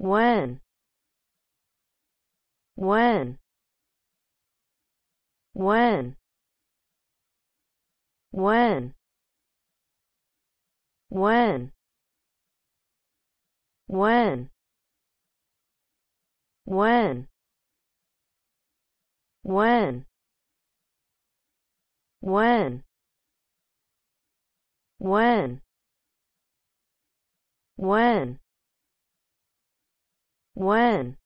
when when when when when when when when when when when when?